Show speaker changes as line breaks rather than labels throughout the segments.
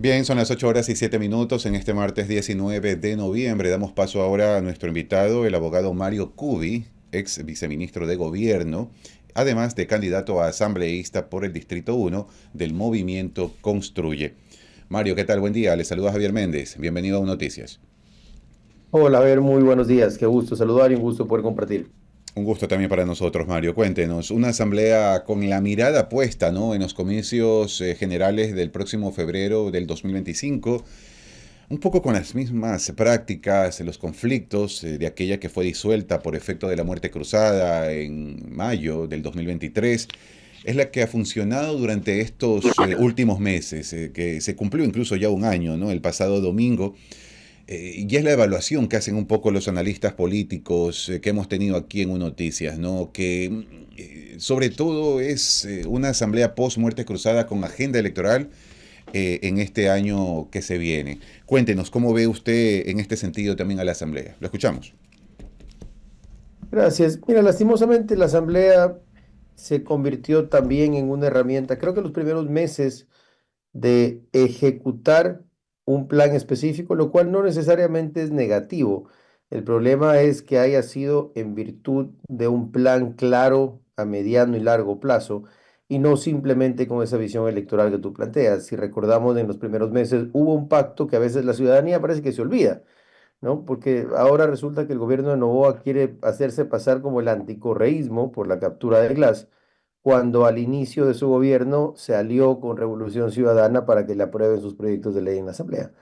Bien, son las 8 horas y 7 minutos en este martes 19 de noviembre. Damos paso ahora a nuestro invitado, el abogado Mario Cubi, ex viceministro de Gobierno, además de candidato a asambleísta por el Distrito 1 del Movimiento Construye. Mario, ¿qué tal? Buen día. Le saluda Javier Méndez. Bienvenido a Noticias.
Hola, a ver, muy buenos días. Qué gusto saludar y un gusto poder compartir.
Un gusto también para nosotros, Mario. Cuéntenos, una asamblea con la mirada puesta ¿no? en los comicios eh, generales del próximo febrero del 2025, un poco con las mismas prácticas, los conflictos eh, de aquella que fue disuelta por efecto de la muerte cruzada en mayo del 2023, es la que ha funcionado durante estos eh, últimos meses, que se cumplió incluso ya un año, ¿no? el pasado domingo eh, y es la evaluación que hacen un poco los analistas políticos eh, que hemos tenido aquí en Noticias, ¿no? Que mm, eh, sobre todo es una asamblea post-muerte cruzada con agenda electoral en este año que se viene. Cuéntenos, ¿cómo ve usted en este sentido también a la asamblea? Lo escuchamos.
Gracias. Mira, lastimosamente la asamblea se convirtió también en una herramienta. Creo que los primeros meses de ejecutar un plan específico, lo cual no necesariamente es negativo. El problema es que haya sido en virtud de un plan claro a mediano y largo plazo y no simplemente con esa visión electoral que tú planteas. Si recordamos en los primeros meses hubo un pacto que a veces la ciudadanía parece que se olvida, ¿no? Porque ahora resulta que el gobierno de Novoa quiere hacerse pasar como el anticorreísmo por la captura de Glass cuando al inicio de su gobierno se alió con Revolución Ciudadana para que le aprueben sus proyectos de ley en la Asamblea,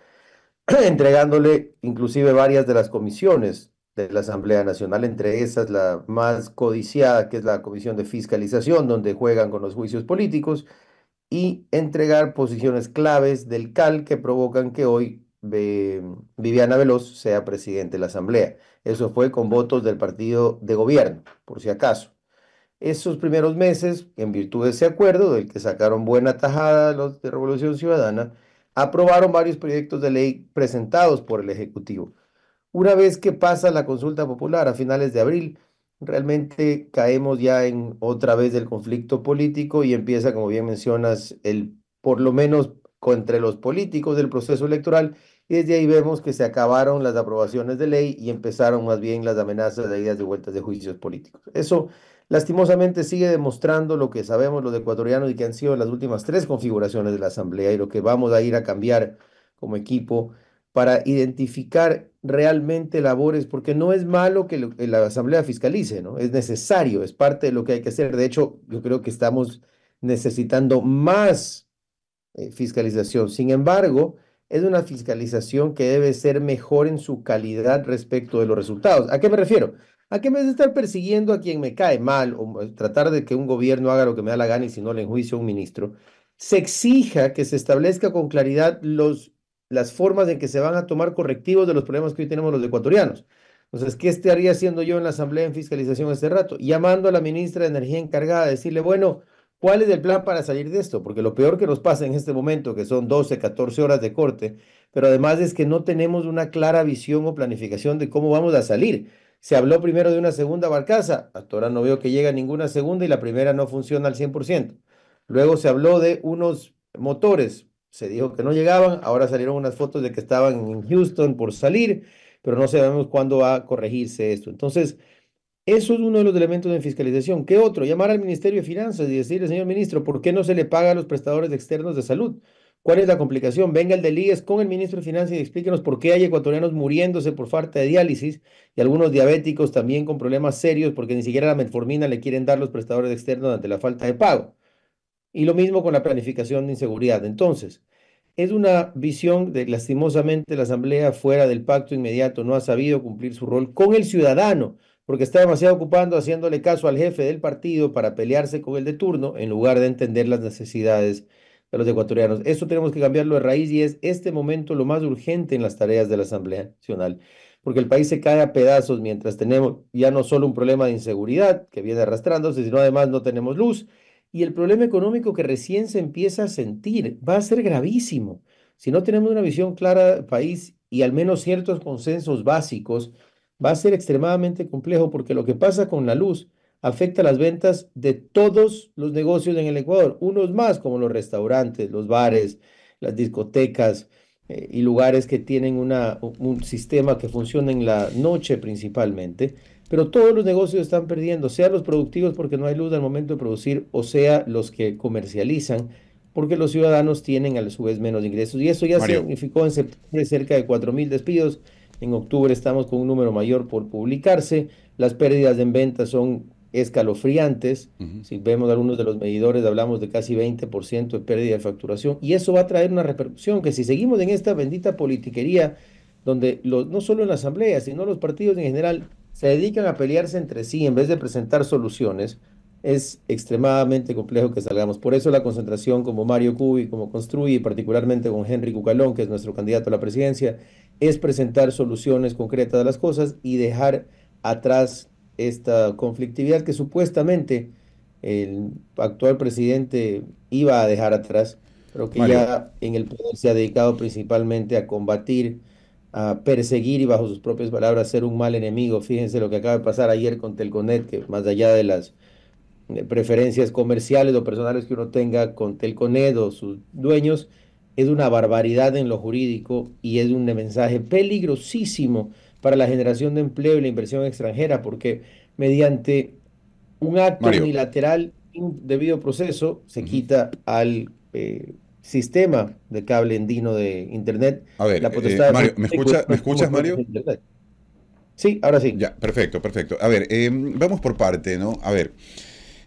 entregándole inclusive varias de las comisiones de la Asamblea Nacional, entre esas la más codiciada, que es la Comisión de Fiscalización, donde juegan con los juicios políticos, y entregar posiciones claves del CAL que provocan que hoy eh, Viviana Veloz sea presidente de la Asamblea. Eso fue con votos del partido de gobierno, por si acaso. Esos primeros meses, en virtud de ese acuerdo, del que sacaron buena tajada los de Revolución Ciudadana, aprobaron varios proyectos de ley presentados por el Ejecutivo. Una vez que pasa la consulta popular a finales de abril, realmente caemos ya en otra vez del conflicto político y empieza, como bien mencionas, el por lo menos entre los políticos del proceso electoral y desde ahí vemos que se acabaron las aprobaciones de ley y empezaron más bien las amenazas de ideas de vueltas de juicios políticos. Eso Lastimosamente sigue demostrando lo que sabemos los ecuatorianos y que han sido las últimas tres configuraciones de la Asamblea y lo que vamos a ir a cambiar como equipo para identificar realmente labores, porque no es malo que, la Asamblea fiscalice, ¿no? Es necesario, es parte de lo que hay que hacer. De hecho, yo creo que estamos necesitando más eh, fiscalización. Sin embargo, es una fiscalización que debe ser mejor en su calidad respecto de los resultados. ¿A qué me refiero? ¿A qué me de estar persiguiendo a quien me cae mal o eh, tratar de que un gobierno haga lo que me da la gana y si no le enjuicio a un ministro? Se exija que se establezca con claridad los, las formas en que se van a tomar correctivos de los problemas que hoy tenemos los ecuatorianos. Entonces, ¿qué estaría haciendo yo en la Asamblea en Fiscalización este rato? Llamando a la ministra de Energía encargada a decirle, bueno, ¿cuál es el plan para salir de esto? Porque lo peor que nos pasa en este momento, que son 12, 14 horas de corte, pero además es que no tenemos una clara visión o planificación de cómo vamos a salir se habló primero de una segunda barcaza. Hasta ahora no veo que llega ninguna segunda y la primera no funciona al 100%. Luego se habló de unos motores. Se dijo que no llegaban. Ahora salieron unas fotos de que estaban en Houston por salir, pero no sabemos cuándo va a corregirse esto. Entonces, eso es uno de los elementos de fiscalización. ¿Qué otro? Llamar al Ministerio de Finanzas y decirle, señor ministro, ¿por qué no se le paga a los prestadores externos de salud? ¿Cuál es la complicación? Venga el Delíes con el ministro de Finanzas y explíquenos por qué hay ecuatorianos muriéndose por falta de diálisis y algunos diabéticos también con problemas serios porque ni siquiera la metformina le quieren dar los prestadores externos ante la falta de pago. Y lo mismo con la planificación de inseguridad. Entonces, es una visión de lastimosamente la Asamblea fuera del pacto inmediato no ha sabido cumplir su rol con el ciudadano porque está demasiado ocupando haciéndole caso al jefe del partido para pelearse con el de turno en lugar de entender las necesidades a los ecuatorianos. Esto tenemos que cambiarlo de raíz y es este momento lo más urgente en las tareas de la Asamblea Nacional, porque el país se cae a pedazos mientras tenemos ya no solo un problema de inseguridad que viene arrastrándose, sino además no tenemos luz y el problema económico que recién se empieza a sentir va a ser gravísimo. Si no tenemos una visión clara del país y al menos ciertos consensos básicos, va a ser extremadamente complejo porque lo que pasa con la luz afecta las ventas de todos los negocios en el Ecuador, unos más como los restaurantes, los bares, las discotecas eh, y lugares que tienen un sistema que funciona en la noche principalmente, pero todos los negocios están perdiendo, sea los productivos porque no hay luz al momento de producir, o sea los que comercializan porque los ciudadanos tienen a su vez menos ingresos. Y eso ya significó en septiembre cerca de 4.000 despidos. En octubre estamos con un número mayor por publicarse. Las pérdidas en ventas son escalofriantes. Si vemos algunos de los medidores, hablamos de casi 20% de pérdida de facturación. Y eso va a traer una repercusión, que si seguimos en esta bendita politiquería, donde los, no solo en la Asamblea, sino los partidos en general se dedican a pelearse entre sí en vez de presentar soluciones, es extremadamente complejo que salgamos. Por eso la concentración como Mario Cubi, como Construye, particularmente con Henry Cucalón, que es nuestro candidato a la presidencia, es presentar soluciones concretas a las cosas y dejar atrás esta conflictividad que supuestamente el actual presidente iba a dejar atrás, pero que ya en el poder se ha dedicado principalmente a combatir, a perseguir y bajo sus propias palabras ser un mal enemigo. Fíjense lo que acaba de pasar ayer con Telconet, que más allá de las eh, preferencias comerciales o personales que uno tenga con Telconet o sus dueños, es una barbaridad en lo jurídico y es un mensaje peligrosísimo para la generación de empleo y la inversión extranjera, porque mediante un acto unilateral, debido proceso, se quita al eh, sistema de cable endino de Internet. A ver, la eh, potestad Mario, ¿me, ¿me escuchas, Mario? Sí, ahora
sí. Ya, perfecto, perfecto. A ver, em, vamos por parte, ¿no? A ver,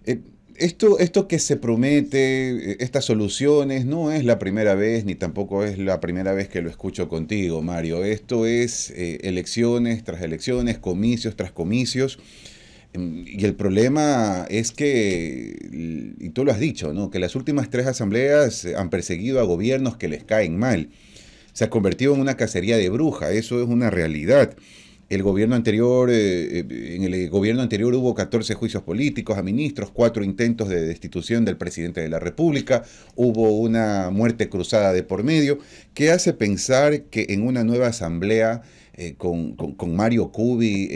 eh, esto, esto que se promete, eh, estas soluciones, no es la primera vez, ni tampoco es la primera vez que lo escucho contigo, Mario. Esto es eh, elecciones tras elecciones, comicios tras comicios. Mm, y el problema es que, y tú lo has dicho, ¿no? que las últimas tres asambleas han perseguido a gobiernos que les caen mal. Se ha convertido en una cacería de bruja, eso es una realidad. El gobierno anterior, eh, eh, en el eh, gobierno anterior hubo 14 juicios políticos a ministros, cuatro intentos de destitución del presidente de la República, hubo una muerte cruzada de por medio, que hace pensar que en una nueva asamblea con, Mario Cubi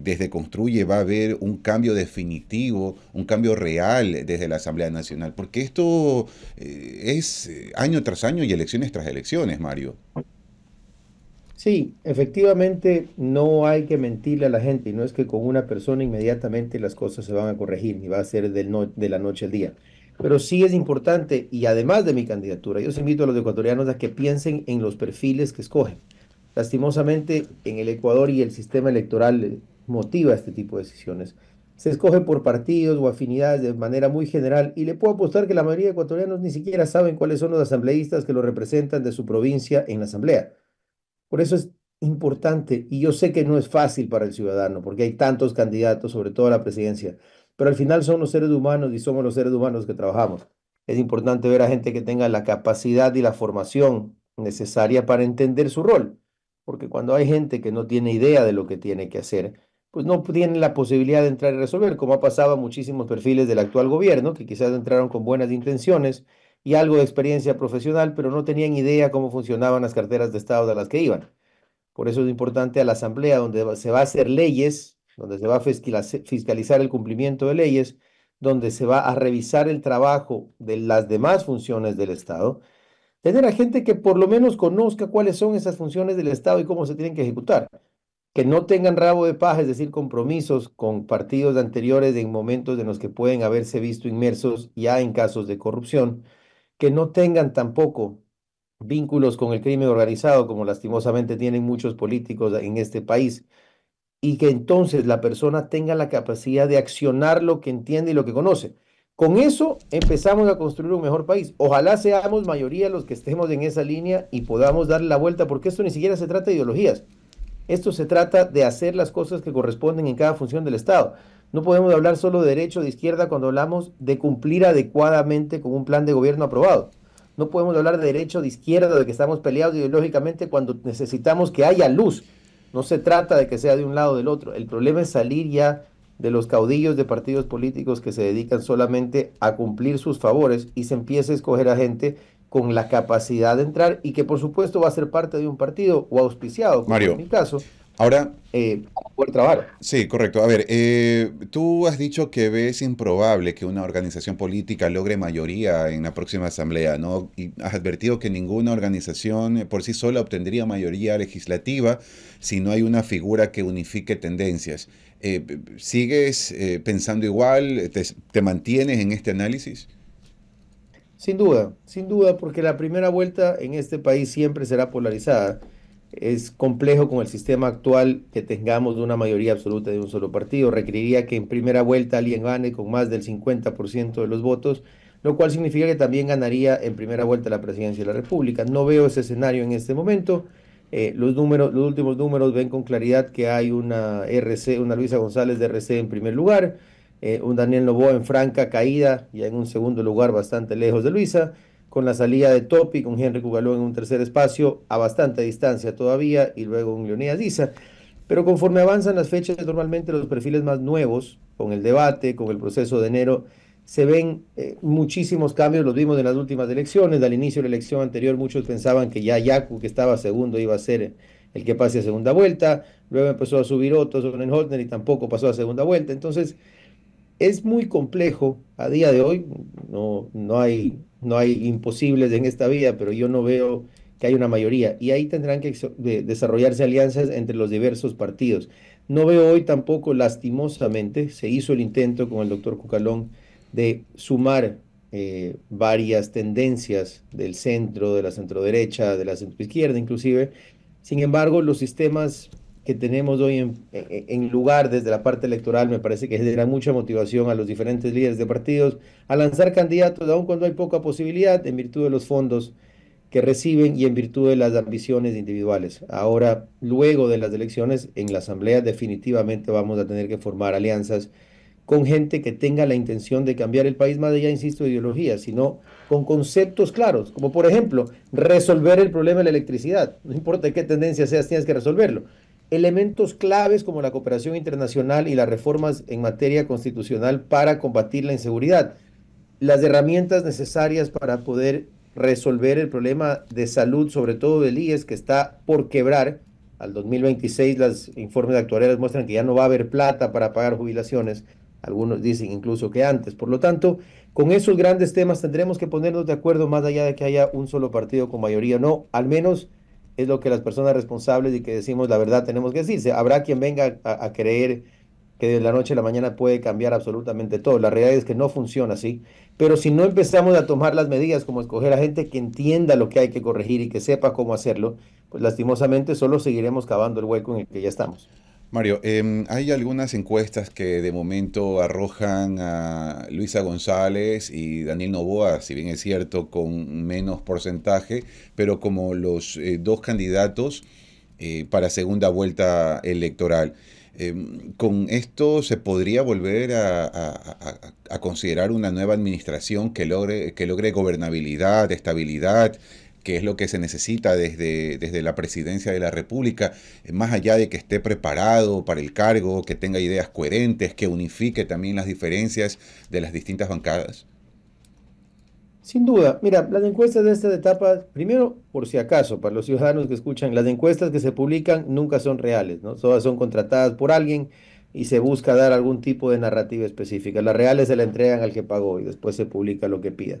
desde Construye va a haber un cambio definitivo, un cambio real desde la Asamblea Nacional, porque esto es año tras año y elecciones tras elecciones, Mario.
Sí, efectivamente no hay que mentirle a la gente y no es que con una persona inmediatamente las cosas se van a corregir ni va a ser del de la noche al día. Pero sí es importante y además de mi candidatura, yo os invito a los ecuatorianos a que piensen en los perfiles que escogen. Lastimosamente en el Ecuador y el sistema electoral eh, motiva este tipo de decisiones. Se escoge por partidos o afinidades de manera muy general y le puedo apostar que la mayoría de ecuatorianos ni siquiera saben cuáles son los asambleístas que lo representan de su provincia en la asamblea. Por eso es importante, y yo sé que no es fácil para el ciudadano, porque hay tantos candidatos, sobre todo a la presidencia, pero al final son los seres humanos y somos los seres humanos que trabajamos. Es importante ver a gente que tenga la capacidad y la formación necesaria para entender su rol, porque cuando hay gente que no tiene idea de lo que tiene que hacer, pues no tiene la posibilidad de entrar y resolver, como ha pasado a muchísimos perfiles del actual gobierno, que quizás entraron con buenas intenciones, y algo de experiencia profesional, pero no tenían idea cómo funcionaban las carteras de Estado de las que iban. Por eso es importante a la Asamblea, donde se va a hacer leyes, donde se va a fiscalizar el cumplimiento de leyes, donde se va a revisar el trabajo de las demás funciones del Estado, tener a gente que por lo menos conozca cuáles son esas funciones del Estado y cómo se tienen que ejecutar. Que no tengan rabo de paja, es decir, compromisos con partidos anteriores en momentos en los que pueden haberse visto inmersos ya en casos de corrupción que no tengan tampoco vínculos con el crimen organizado, como lastimosamente tienen muchos políticos en este país, y que entonces la persona tenga la capacidad de accionar lo que entiende y lo que conoce. Con eso empezamos a construir un mejor país. Ojalá seamos mayoría los que estemos en esa línea y podamos darle la vuelta, porque esto ni siquiera se trata de ideologías. Esto se trata de hacer las cosas que corresponden en cada función del Estado. No podemos hablar solo de derecho de izquierda cuando hablamos de cumplir adecuadamente con un plan de gobierno aprobado. No podemos hablar de derecho de izquierda, de que estamos peleados ideológicamente cuando necesitamos que haya luz. No se trata de que sea de un lado o del otro. El problema es salir ya de los caudillos de partidos políticos que se dedican solamente a cumplir sus favores y se empiece a escoger a gente con la capacidad de entrar y que por supuesto va a ser parte de un partido o auspiciado, como Mario. en mi caso, Ahora. Eh, eh
Sí, correcto. A ver, eh, tú has dicho que ves improbable que una organización política logre mayoría en la próxima asamblea, ¿no? Y has advertido que ninguna organización por sí sola obtendría mayoría legislativa si no hay una figura que unifique tendencias. Eh, ¿Sigues pensando igual? ¿Te mantienes en este
análisis? Sin duda, sin duda, porque la primera vuelta en este país siempre será polarizada es complejo con el sistema actual que tengamos una mayoría absoluta de un solo partido. Requeriría que en primera vuelta alguien gane con más del 50% de los votos, lo cual significa que también ganaría en primera vuelta la presidencia de la República. No veo ese escenario en este momento. Eh, los, últimos números ven con claridad que hay una RC, una Luisa González de RC en primer lugar, eh, un Daniel Novoa en franca caída, y en un segundo lugar bastante lejos de Luisa, con la salida de Topi, con Henry Cugalón en un tercer espacio, a bastante distancia todavía, y luego un Leonidas Diza. Pero conforme avanzan las fechas, normalmente los perfiles más nuevos, con el debate, con el proceso de enero, se ven eh, muchísimos cambios, los vimos en las últimas elecciones, al inicio de la elección anterior muchos pensaban que ya Yacu, que estaba segundo, iba a ser el que pase a segunda vuelta, luego empezó a subir Otto Sonnenholtner y tampoco pasó a segunda vuelta, entonces es muy complejo a día de hoy, no, no hay no hay imposibles en esta vida, pero yo no veo que haya una mayoría. Y ahí tendrán que desarrollarse alianzas entre los diversos partidos. No veo hoy tampoco, lastimosamente, se hizo el intento con el doctor Cucalón de sumar eh, varias tendencias del centro, de la centroderecha, de la centroizquierda inclusive. Sin embargo, los sistemas que tenemos hoy en, lugar desde la parte electoral me parece que genera mucha motivación a los diferentes líderes de partidos a lanzar candidatos aun cuando hay poca posibilidad en virtud de los fondos que reciben y en virtud de las ambiciones individuales. Ahora, luego de las elecciones, en la Asamblea definitivamente vamos a tener que formar alianzas con gente que tenga la intención de cambiar el país, más allá, insisto, de ideologías, sino con conceptos claros, como por ejemplo resolver el problema de la electricidad. No importa qué tendencia seas, tienes que resolverlo elementos claves como la cooperación internacional y las reformas en materia constitucional para combatir la inseguridad, las herramientas necesarias para poder resolver el problema de salud, sobre todo del IES, que está por quebrar. Al 2026 los informes actuariales muestran que ya no va a haber plata para pagar jubilaciones. Algunos dicen incluso que antes. Por lo tanto, con esos grandes temas tendremos que ponernos de acuerdo más allá de que haya un solo partido con mayoría. No, al menos es lo que las personas responsables y que decimos la verdad tenemos que decir. Habrá quien venga a, a, creer que de la noche a la mañana puede cambiar absolutamente todo. La realidad es que no funciona así. Pero si no empezamos a tomar las medidas, como escoger a gente que entienda lo que hay que corregir y que sepa cómo hacerlo, pues lastimosamente solo seguiremos cavando el hueco en el que ya estamos.
Mario, em, hay algunas encuestas que de momento arrojan a Luisa González y Daniel Novoa, si bien es cierto, con menos porcentaje, pero como los eh, dos candidatos eh, para segunda vuelta electoral. Em, ¿Con esto se podría volver a, a, considerar una nueva administración que logre, que logre gobernabilidad, estabilidad, que es lo que se necesita desde, desde la presidencia de la República, eh, más allá de que esté preparado para el cargo, que tenga ideas coherentes, que unifique también las diferencias de las distintas bancadas?
Sin duda, mira, las encuestas de esta etapa, primero, por si acaso, para los ciudadanos que escuchan, las encuestas que se publican nunca son reales, ¿no? Todas son contratadas por alguien y se busca dar algún tipo de narrativa específica. Las reales se la entregan al que pagó y después se publica lo que pida.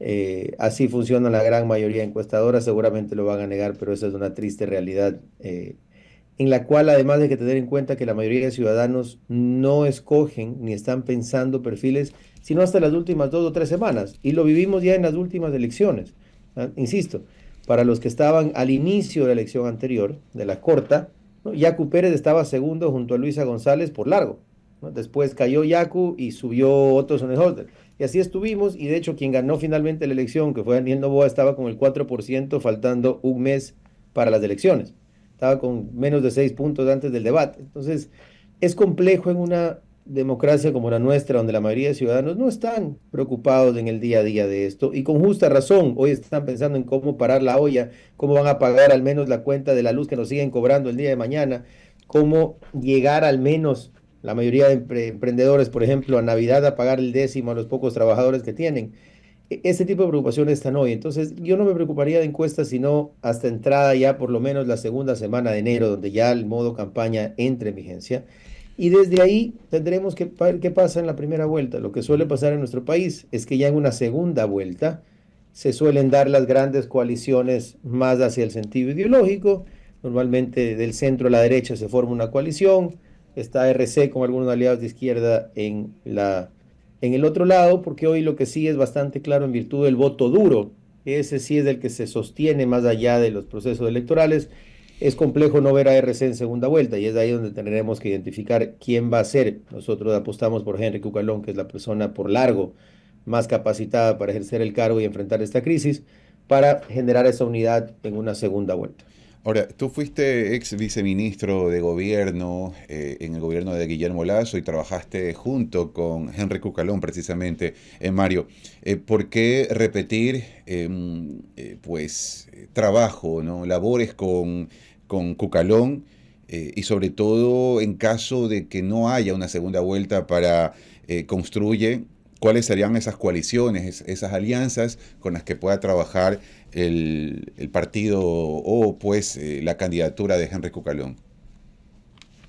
Eh, así funciona la gran mayoría de encuestadoras, seguramente lo van a negar, pero esa es una triste realidad eh, en la cual además hay que tener en cuenta que la mayoría de ciudadanos no escogen ni están pensando perfiles, sino hasta las últimas dos o tres semanas, y lo vivimos ya en las últimas elecciones. ¿ah? Insisto, para los que estaban al inicio de la elección anterior, de la corta, Yacu Pérez estaba segundo junto a Luisa González por largo. Después cayó Yacu y subió otros el Holder. Y así estuvimos, y de hecho quien ganó finalmente la elección, que fue Daniel Novoa, estaba con el 4% faltando un mes para las elecciones. Estaba con menos de seis puntos antes del debate. Entonces, es complejo en una democracia como la nuestra, donde la mayoría de ciudadanos no están preocupados en el día a día de esto, y con justa razón, hoy están pensando en cómo parar la olla, cómo van a pagar al menos la cuenta de la luz que nos siguen cobrando el día de mañana, cómo llegar al menos la mayoría de emprendedores, por ejemplo, a Navidad a pagar el décimo a los pocos trabajadores que tienen. Este tipo de preocupaciones están hoy. Entonces, yo no me preocuparía de encuestas, sino hasta entrada ya por lo menos la segunda semana de enero, donde ya el modo campaña entre en vigencia. Y desde ahí tendremos que ver qué pasa en la primera vuelta. Lo que suele pasar en nuestro país es que ya en una segunda vuelta se suelen dar las grandes coaliciones más hacia el sentido ideológico. Normalmente del centro a la derecha se forma una coalición está RC con algunos aliados de izquierda en, la, en el otro lado, porque hoy lo que sí es bastante claro en virtud del voto duro, ese sí es el que se sostiene más allá de los procesos electorales, es complejo no ver a RC en segunda vuelta y es ahí donde tendremos que identificar quién va a ser. Nosotros apostamos por Henry Cucalón, que es la persona por largo más capacitada para ejercer el cargo y enfrentar esta crisis, para generar esa unidad en una segunda vuelta.
Ahora, tú fuiste ex viceministro de gobierno eh, en el gobierno de Guillermo Lazo y trabajaste junto con Henry Cucalón, precisamente, en Mario. Eh, ¿Por qué repetir, em, eh, pues, trabajo, ¿no? labores con, con Cucalón y sobre todo en caso de que no haya una segunda vuelta para Construye? ¿Cuáles serían esas coaliciones, esas alianzas con las que pueda trabajar el, partido o pues eh, la candidatura de Henry Cucalón?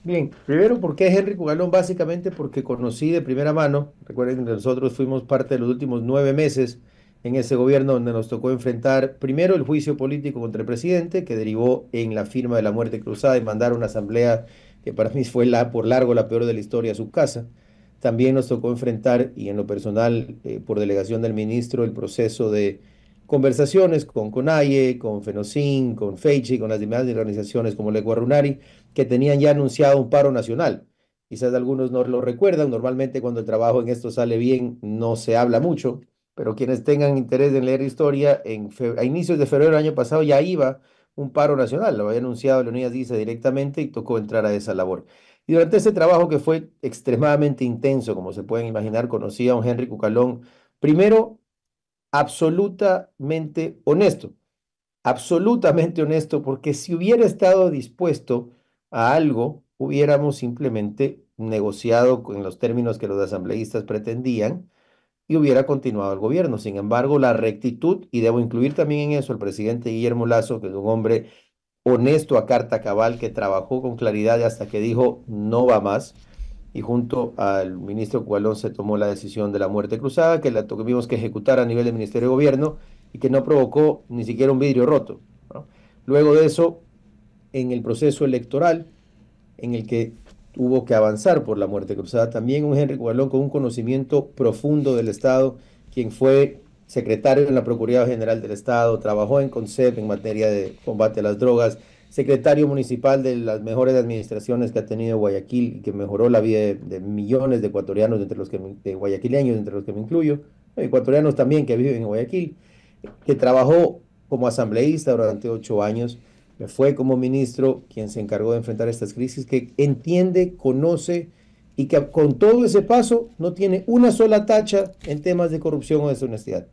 Bien, primero, ¿por qué Henry Cucalón? Básicamente porque conocí de primera mano, recuerden que nosotros fuimos parte de los últimos nueve meses en ese gobierno donde nos tocó enfrentar primero el juicio político contra el presidente, que derivó en la firma de la muerte cruzada y mandar una asamblea que para mí fue la, por largo la peor de la historia a su casa. También nos tocó enfrentar, y en lo personal, eh, por delegación del ministro, el proceso de conversaciones con CONAIE, con FENOCIN, con FEICHE con las demás organizaciones como la Guarunari, que tenían ya anunciado un paro nacional. Quizás algunos no lo recuerdan, normalmente cuando el trabajo en esto sale bien no se habla mucho, pero quienes tengan interés en leer historia, en a inicios de febrero del año pasado ya iba un paro nacional, lo había anunciado Leonidas Dice directamente y tocó entrar a esa labor. Y durante ese trabajo que fue extremadamente intenso, como se pueden imaginar, conocí a un Henry Cucalón, primero absolutamente honesto, absolutamente honesto, porque si hubiera estado dispuesto a algo, hubiéramos simplemente negociado en los términos que los asambleístas pretendían y hubiera continuado el gobierno. Sin embargo, la rectitud, y debo incluir también en eso el presidente Guillermo Lazo, que es un hombre honesto a carta cabal, que trabajó con claridad hasta que dijo no va más, y junto al ministro Cualón se tomó la decisión de la muerte cruzada, que la tuvimos que ejecutar a nivel del Ministerio de Gobierno y que no provocó ni siquiera un vidrio roto. Luego de eso, en el proceso electoral, en el que hubo que avanzar por la muerte cruzada, también un Henry Cualón con un conocimiento profundo del Estado, quien fue secretario en la Procuraduría General del Estado, trabajó en CONCEP en materia de combate a las drogas, secretario municipal de las mejores administraciones que ha tenido Guayaquil que mejoró la vida de, millones de ecuatorianos, entre los que, de guayaquileños, entre los que me incluyo, ecuatorianos también que viven en Guayaquil, que trabajó como asambleísta durante ocho años, fue como ministro quien se encargó de enfrentar estas crisis, que entiende, conoce y que con todo ese paso no tiene una sola tacha en temas de corrupción o deshonestidad.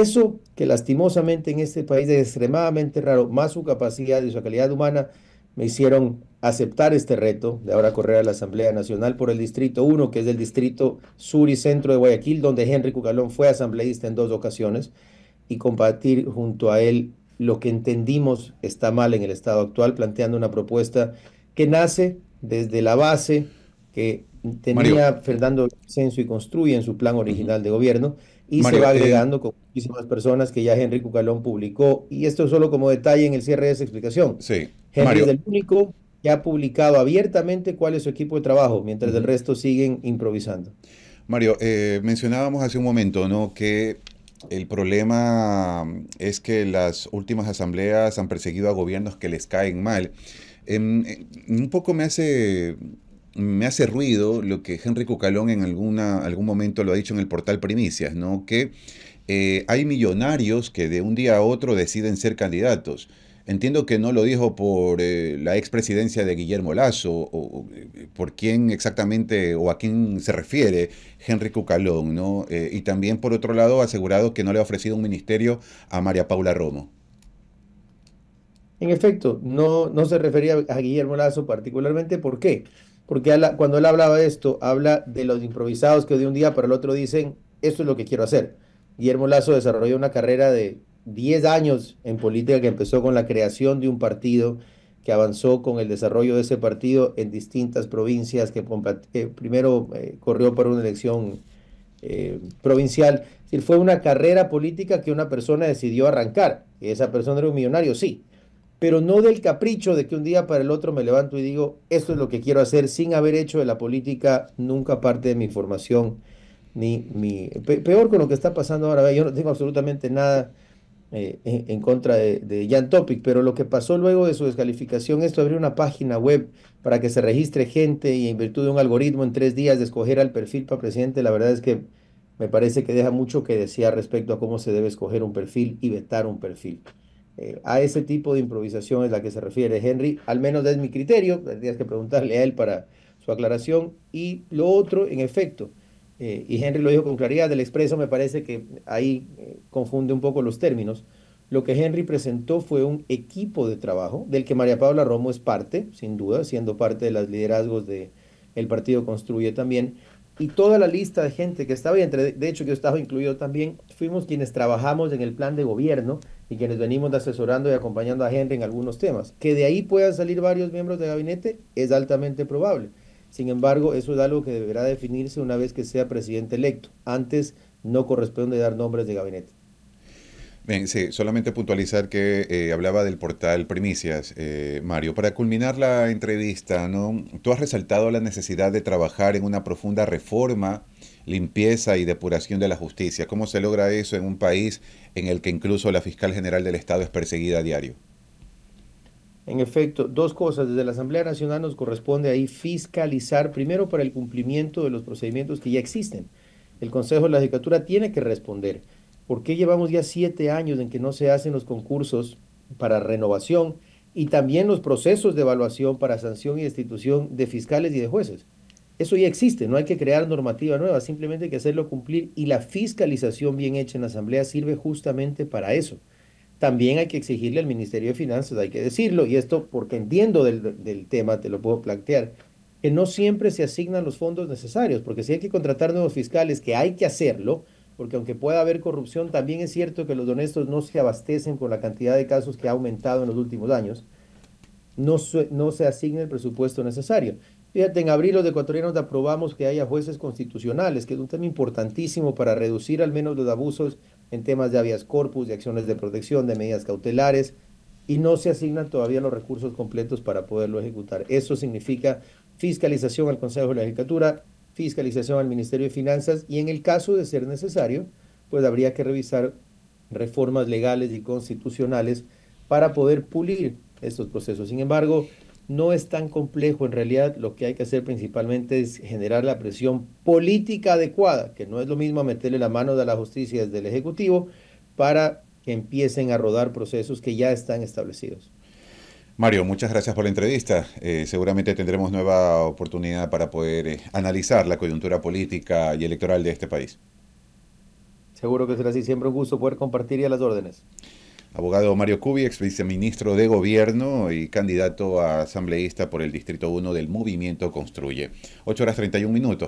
Eso que lastimosamente en este país es extremadamente raro, más su capacidad y su calidad humana, me hicieron aceptar este reto de ahora correr a la Asamblea Nacional por el Distrito 1, que es el Distrito Sur y Centro de Guayaquil, donde Henry Cucalón fue asambleísta en dos ocasiones, y compartir junto a él lo que entendimos está mal en el estado actual, planteando una propuesta que nace desde la base que tenía Fernando Censo y construye en su plan original de gobierno, y se va agregando con muchísimas personas que ya Henry Cucalón publicó. Y esto solo como detalle en el cierre de esa explicación. Sí, Henry Mario. es el único que ha publicado abiertamente cuál es su equipo de trabajo, mientras el resto siguen improvisando.
Mario, eh, mencionábamos hace un momento ¿no? que el problema es que las últimas asambleas han perseguido a gobiernos que les caen mal. Em, eh, un poco me hace me hace ruido lo que Henry Cucalón en alguna, algún momento lo ha dicho en el portal Primicias, ¿no? Que eh, hay millonarios que de un día a otro deciden ser candidatos. Entiendo que no lo dijo por eh, la expresidencia de Guillermo Lazo, o, eh, por quién exactamente o a quién se refiere Henry Cucalón, ¿no? y también, por otro lado, asegurado que no le ha ofrecido un ministerio a María Paula Romo.
En efecto, no, no se refería a Guillermo Lazo particularmente. ¿Por qué? porque cuando él hablaba de esto, habla de los improvisados que de un día para el otro dicen, esto es lo que quiero hacer. Guillermo Lazo desarrolló una carrera de 10 años en política que empezó con la creación de un partido, que avanzó con el desarrollo de ese partido en distintas provincias, que eh, primero eh, corrió por una elección eh, provincial. fue una carrera política que una persona decidió arrancar. ¿Esa persona era un millonario? Sí pero no del capricho de que un día para el otro me levanto y digo, esto es lo que quiero hacer sin haber hecho de la política nunca parte de mi formación, ni mi... Peor con lo que está pasando ahora, yo no tengo absolutamente nada eh, en contra de, Jan Topic, pero lo que pasó luego de su descalificación, esto abrió una página web para que se registre gente y en virtud de un algoritmo en tres días de escoger al perfil para presidente, la verdad es que me parece que deja mucho que decir respecto a cómo se debe escoger un perfil y vetar un perfil. Eh, a ese tipo de improvisación es la que se refiere Henry, al menos es mi criterio, tendrías que preguntarle a él para su aclaración. Y lo otro, en efecto, eh, y Henry lo dijo con claridad, del expreso me parece que ahí eh, confunde un poco los términos. Lo que Henry presentó fue un equipo de trabajo del que María Paula Romo es parte, sin duda, siendo parte de los liderazgos de el partido Construye también, y toda la lista de gente que estaba, ahí, entre, de hecho yo estaba incluido también, fuimos quienes trabajamos en el plan de gobierno y que les venimos asesorando y acompañando a gente en algunos temas. Que de ahí puedan salir varios miembros de gabinete es altamente probable. Sin embargo, eso es algo que deberá definirse una vez que sea presidente electo. Antes no corresponde dar nombres de gabinete.
Bien, sí, solamente puntualizar que eh, hablaba del portal Primicias, eh, Mario. Para culminar la entrevista, ¿no? tú has resaltado la necesidad de trabajar en una profunda reforma limpieza y depuración de la justicia. ¿Cómo se logra eso en un país en el que incluso la fiscal general del Estado es perseguida a diario?
En efecto, dos cosas. Desde la Asamblea Nacional nos corresponde ahí fiscalizar, primero, para el cumplimiento de los procedimientos que ya existen. El Consejo de la Judicatura tiene que responder. ¿Por qué llevamos ya siete años en que no se hacen los concursos para renovación y también los procesos de evaluación para sanción y destitución de fiscales y de jueces? Eso ya existe, no hay que crear normativa nueva, simplemente hay que hacerlo cumplir y la fiscalización bien hecha en la Asamblea sirve justamente para eso. También hay que exigirle al Ministerio de Finanzas, hay que decirlo, y esto porque entiendo del, tema, te lo puedo plantear, que no siempre se asignan los fondos necesarios, porque si hay que contratar nuevos fiscales, que hay que hacerlo, porque aunque pueda haber corrupción, también es cierto que los honestos no se abastecen con la cantidad de casos que ha aumentado en los últimos años, no, no se asigna el presupuesto necesario. Fíjate, en abril los ecuatorianos aprobamos que haya jueces constitucionales, que es un tema importantísimo para reducir al menos los abusos en temas de habeas corpus, de acciones de protección, de medidas cautelares, y no se asignan todavía los recursos completos para poderlo ejecutar. Eso significa fiscalización al Consejo de la Legislatura, fiscalización al Ministerio de Finanzas y en el caso de ser necesario, pues habría que revisar reformas legales y constitucionales para poder pulir estos procesos. Sin embargo, no es tan complejo, en realidad lo que hay que hacer principalmente es generar la presión política adecuada, que no es lo mismo meterle la mano de la justicia desde el Ejecutivo para que empiecen a rodar procesos que ya están establecidos.
Mario, muchas gracias por la entrevista. Eh, seguramente tendremos nueva oportunidad para poder eh, analizar la coyuntura política y electoral de este país.
Seguro que será así. Siempre un gusto poder compartir y las órdenes.
Abogado Mario Cubi, ex viceministro de Gobierno y candidato a asambleísta por el Distrito 1 del Movimiento Construye. 8 horas 31 minutos,